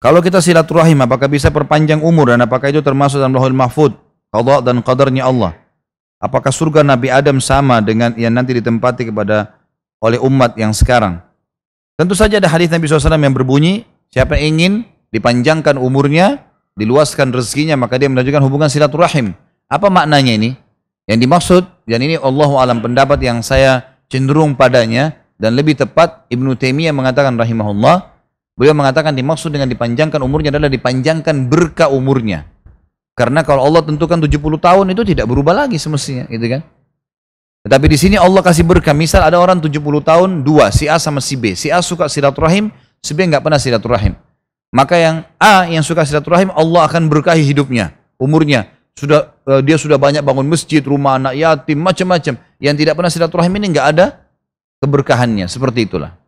Kalau kita silaturahim, apakah bisa perpanjang umur dan apakah itu termasuk dalam lahul mahfud, qadha dan qadarnya Allah? Apakah surga Nabi Adam sama dengan yang nanti ditempati kepada oleh umat yang sekarang? Tentu saja ada hadis Nabi SAW yang berbunyi, siapa yang ingin dipanjangkan umurnya, diluaskan rezekinya, maka dia menunjukkan hubungan silaturahim. Apa maknanya ini? Yang dimaksud, dan ini Allah alam pendapat yang saya cenderung padanya, dan lebih tepat Ibnu Taimiyah mengatakan rahimahullah, Beliau mengatakan dimaksud dengan dipanjangkan umurnya adalah dipanjangkan berkah umurnya. Karena kalau Allah tentukan 70 tahun itu tidak berubah lagi semestinya, gitu kan? Tetapi di sini Allah kasih berkah. Misal ada orang 70 tahun, dua, si A sama si B. Si A suka silaturahim, si B nggak pernah silaturahim. Maka yang A yang suka silaturahim, Allah akan berkahi hidupnya, umurnya. Sudah e, dia sudah banyak bangun masjid, rumah anak yatim, macam-macam. Yang tidak pernah silaturahim ini nggak ada keberkahannya. Seperti itulah.